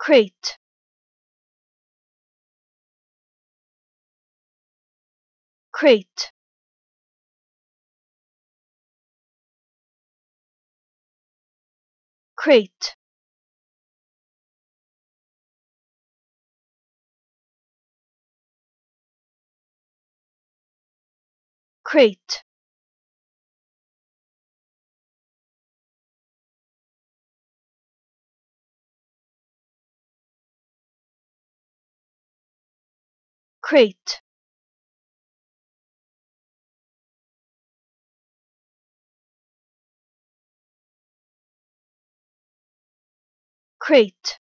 crate crate crate crate crate crate